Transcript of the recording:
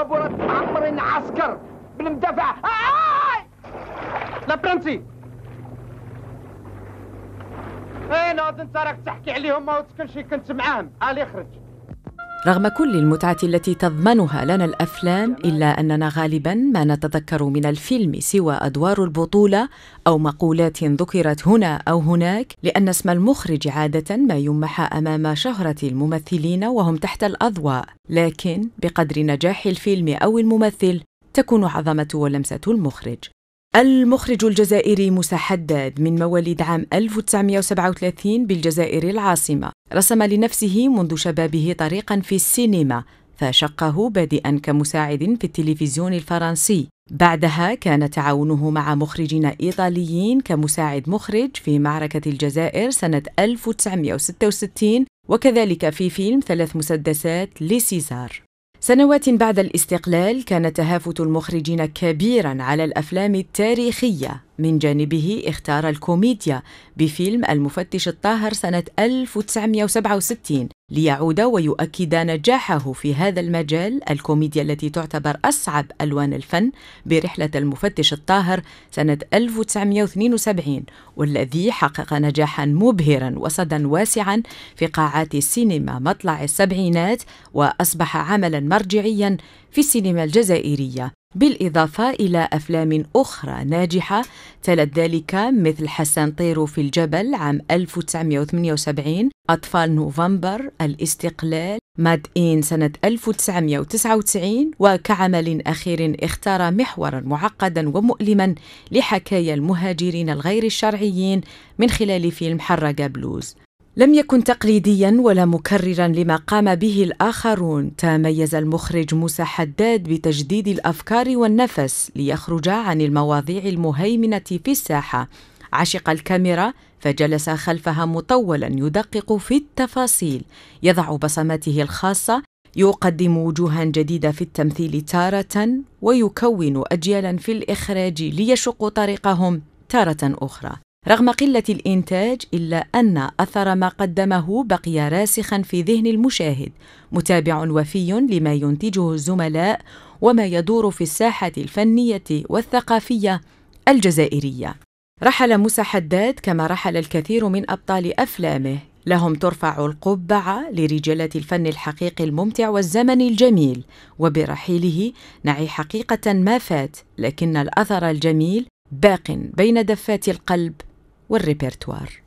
طابورة عمر عسكر بالمدافع آه، آه، آه. لا لابرنتي اين ناض انت راك تحكي عليهم ما تكونش كنت معاهم علي خرج رغم كل المتعة التي تضمنها لنا الأفلام إلا أننا غالبا ما نتذكر من الفيلم سوى أدوار البطولة أو مقولات ذكرت هنا أو هناك لأن اسم المخرج عادة ما يمحى أمام شهرة الممثلين وهم تحت الأضواء لكن بقدر نجاح الفيلم أو الممثل تكون عظمة ولمسة المخرج المخرج الجزائري موسى حداد من مواليد عام 1937 بالجزائر العاصمة رسم لنفسه منذ شبابه طريقا في السينما فشقه بادئا كمساعد في التلفزيون الفرنسي بعدها كان تعاونه مع مخرجين إيطاليين كمساعد مخرج في معركة الجزائر سنة 1966 وكذلك في فيلم ثلاث مسدسات لسيزار سنوات بعد الاستقلال كان تهافت المخرجين كبيرا على الافلام التاريخيه من جانبه اختار الكوميديا بفيلم المفتش الطاهر سنة 1967 ليعود ويؤكد نجاحه في هذا المجال الكوميديا التي تعتبر أصعب ألوان الفن برحلة المفتش الطاهر سنة 1972 والذي حقق نجاحا مبهرا وصدا واسعا في قاعات السينما مطلع السبعينات وأصبح عملا مرجعيا في السينما الجزائرية بالإضافة إلى أفلام أخرى ناجحة تلت ذلك مثل حسن طيرو في الجبل عام 1978 أطفال نوفمبر الاستقلال ماد إن سنة 1999 وكعمل أخير اختار محورا معقدا ومؤلما لحكاية المهاجرين الغير الشرعيين من خلال فيلم حرق بلوز لم يكن تقليديا ولا مكررا لما قام به الاخرون تميز المخرج موسى حداد بتجديد الافكار والنفس ليخرج عن المواضيع المهيمنه في الساحه عشق الكاميرا فجلس خلفها مطولا يدقق في التفاصيل يضع بصماته الخاصه يقدم وجوها جديده في التمثيل تاره ويكون اجيالا في الاخراج ليشق طريقهم تاره اخرى رغم قلة الإنتاج إلا أن أثر ما قدمه بقي راسخا في ذهن المشاهد متابع وفي لما ينتجه الزملاء وما يدور في الساحة الفنية والثقافية الجزائرية رحل موسى حداد كما رحل الكثير من أبطال أفلامه لهم ترفع القبعة لرجالة الفن الحقيقي الممتع والزمن الجميل وبرحيله نعي حقيقة ما فات لكن الأثر الجميل باق بين دفات القلب والريبرتوار